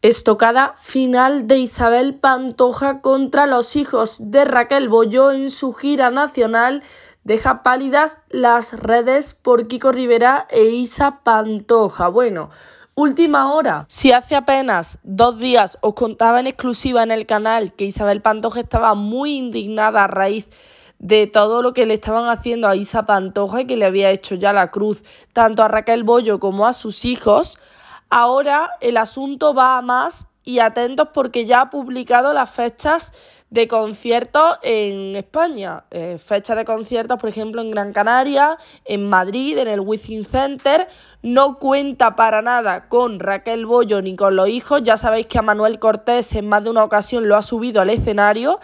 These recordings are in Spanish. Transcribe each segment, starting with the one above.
Estocada final de Isabel Pantoja contra los hijos de Raquel Bollo en su gira nacional deja pálidas las redes por Kiko Rivera e Isa Pantoja. Bueno, Última hora. Si hace apenas dos días os contaba en exclusiva en el canal que Isabel Pantoja estaba muy indignada a raíz de todo lo que le estaban haciendo a Isa Pantoja y que le había hecho ya la cruz tanto a Raquel Bollo como a sus hijos, Ahora el asunto va a más y atentos porque ya ha publicado las fechas de conciertos en España. Eh, fecha fechas de conciertos, por ejemplo, en Gran Canaria, en Madrid, en el Within Center. No cuenta para nada con Raquel Bollo ni con los hijos. Ya sabéis que a Manuel Cortés en más de una ocasión lo ha subido al escenario.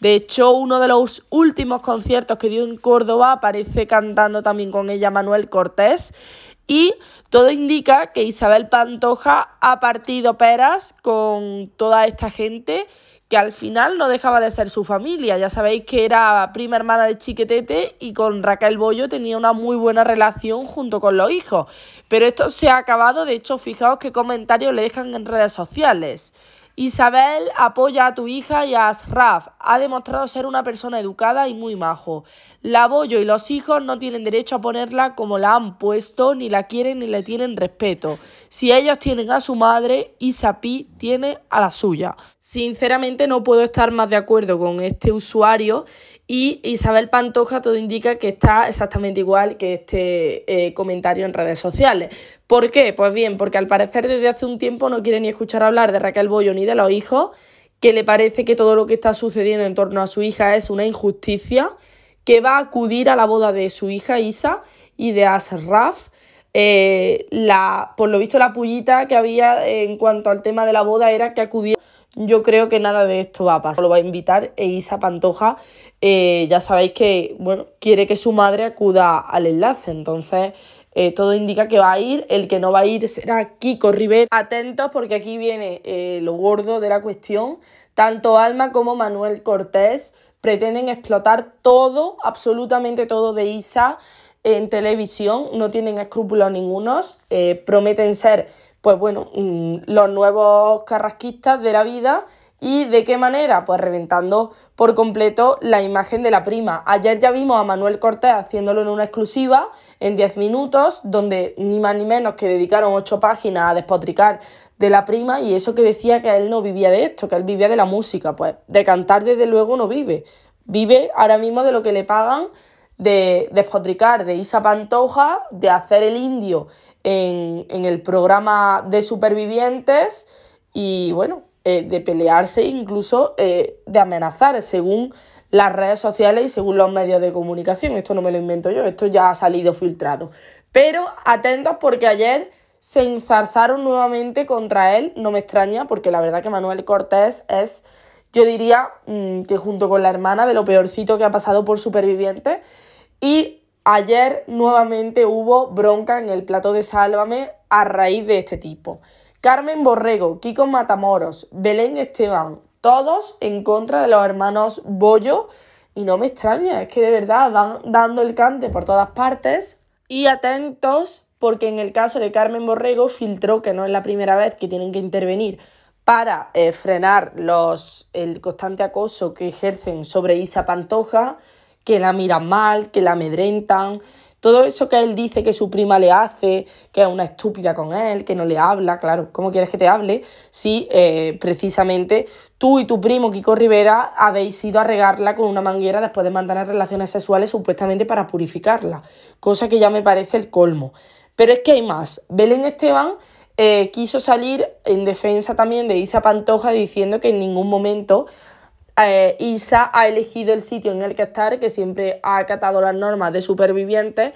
De hecho, uno de los últimos conciertos que dio en Córdoba aparece cantando también con ella Manuel Cortés y todo indica que Isabel Pantoja ha partido peras con toda esta gente que al final no dejaba de ser su familia. Ya sabéis que era prima hermana de Chiquetete y con Raquel Bollo tenía una muy buena relación junto con los hijos. Pero esto se ha acabado, de hecho, fijaos qué comentarios le dejan en redes sociales. Isabel apoya a tu hija y a Asraf. Ha demostrado ser una persona educada y muy majo. La bollo y los hijos no tienen derecho a ponerla como la han puesto, ni la quieren ni le tienen respeto. Si ellos tienen a su madre, Isapi tiene a la suya. Sinceramente no puedo estar más de acuerdo con este usuario y Isabel Pantoja todo indica que está exactamente igual que este eh, comentario en redes sociales. ¿Por qué? Pues bien, porque al parecer desde hace un tiempo no quiere ni escuchar hablar de Raquel Bollo ni de los hijos, que le parece que todo lo que está sucediendo en torno a su hija es una injusticia, que va a acudir a la boda de su hija Isa y de Asraf. Eh, la, por lo visto la pullita que había en cuanto al tema de la boda era que acudía yo creo que nada de esto va a pasar. Lo va a invitar e Isa Pantoja. Eh, ya sabéis que, bueno, quiere que su madre acuda al enlace. Entonces, eh, todo indica que va a ir, el que no va a ir será Kiko Rivera. Atentos porque aquí viene eh, lo gordo de la cuestión. Tanto Alma como Manuel Cortés pretenden explotar todo, absolutamente todo de Isa en televisión, no tienen escrúpulos ningunos, eh, prometen ser, pues bueno, mm, los nuevos carrasquistas de la vida ¿Y de qué manera? Pues reventando por completo la imagen de la prima. Ayer ya vimos a Manuel Cortés haciéndolo en una exclusiva en 10 minutos, donde ni más ni menos que dedicaron 8 páginas a despotricar de la prima y eso que decía que él no vivía de esto, que él vivía de la música. Pues de cantar desde luego no vive. Vive ahora mismo de lo que le pagan de despotricar de Isa Pantoja, de hacer el indio en, en el programa de supervivientes y bueno, eh, de pelearse, incluso eh, de amenazar, según las redes sociales y según los medios de comunicación. Esto no me lo invento yo, esto ya ha salido filtrado. Pero atentos porque ayer se enzarzaron nuevamente contra él, no me extraña, porque la verdad que Manuel Cortés es, yo diría, mm, que junto con la hermana de lo peorcito que ha pasado por superviviente. Y ayer nuevamente hubo bronca en el plato de Sálvame a raíz de este tipo. Carmen Borrego, Kiko Matamoros, Belén Esteban, todos en contra de los hermanos Bollo. Y no me extraña, es que de verdad van dando el cante por todas partes. Y atentos, porque en el caso de Carmen Borrego filtró que no es la primera vez que tienen que intervenir para eh, frenar los, el constante acoso que ejercen sobre Isa Pantoja, que la miran mal, que la amedrentan, todo eso que él dice que su prima le hace, que es una estúpida con él, que no le habla, claro, ¿cómo quieres que te hable? Si eh, precisamente tú y tu primo Kiko Rivera habéis ido a regarla con una manguera después de mantener relaciones sexuales supuestamente para purificarla, cosa que ya me parece el colmo. Pero es que hay más. Belén Esteban eh, quiso salir en defensa también de Isa Pantoja diciendo que en ningún momento eh, Isa ha elegido el sitio en el que estar, que siempre ha acatado las normas de supervivientes,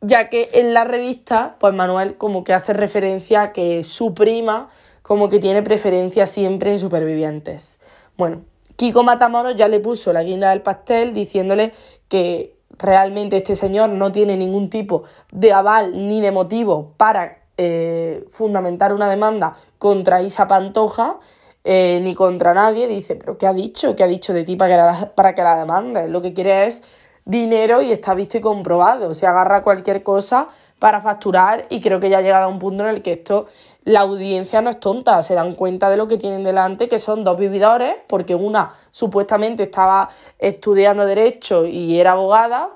ya que en la revista, pues Manuel como que hace referencia a que su prima como que tiene preferencia siempre en supervivientes. Bueno, Kiko Matamoros ya le puso la guinda del pastel diciéndole que realmente este señor no tiene ningún tipo de aval ni de motivo para eh, fundamentar una demanda contra Isa Pantoja eh, ni contra nadie, dice, pero ¿qué ha dicho? ¿Qué ha dicho de ti para que para que la demandes? Lo que quiere es dinero y está visto y comprobado. Se agarra cualquier cosa para facturar y creo que ya ha llegado a un punto en el que esto, la audiencia no es tonta, se dan cuenta de lo que tienen delante, que son dos vividores, porque una supuestamente estaba estudiando derecho y era abogada,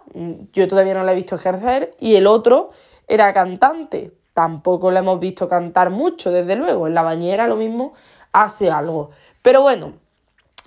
yo todavía no la he visto ejercer, y el otro era cantante. Tampoco la hemos visto cantar mucho, desde luego, en la bañera lo mismo hace algo. Pero bueno,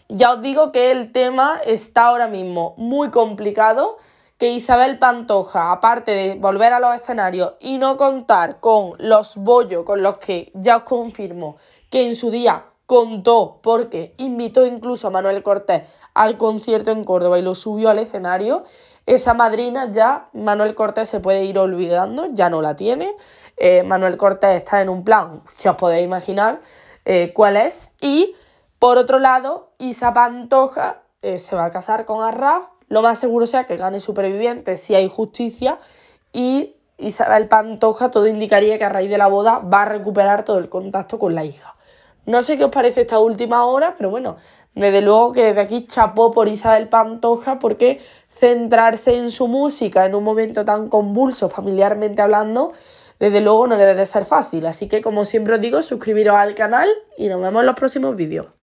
ya os digo que el tema está ahora mismo muy complicado, que Isabel Pantoja, aparte de volver a los escenarios y no contar con los bollos con los que ya os confirmo que en su día contó porque invitó incluso a Manuel Cortés al concierto en Córdoba y lo subió al escenario, esa madrina ya Manuel Cortés se puede ir olvidando, ya no la tiene. Eh, Manuel Cortés está en un plan, si os podéis imaginar, eh, cuál es. Y por otro lado, Isa Pantoja eh, se va a casar con Arraf. Lo más seguro sea que gane superviviente si hay justicia. Y Isabel Pantoja, todo indicaría que a raíz de la boda va a recuperar todo el contacto con la hija. No sé qué os parece esta última hora, pero bueno, desde luego que desde aquí chapó por Isabel Pantoja porque centrarse en su música en un momento tan convulso familiarmente hablando, desde luego no debe de ser fácil, así que como siempre os digo, suscribiros al canal y nos vemos en los próximos vídeos.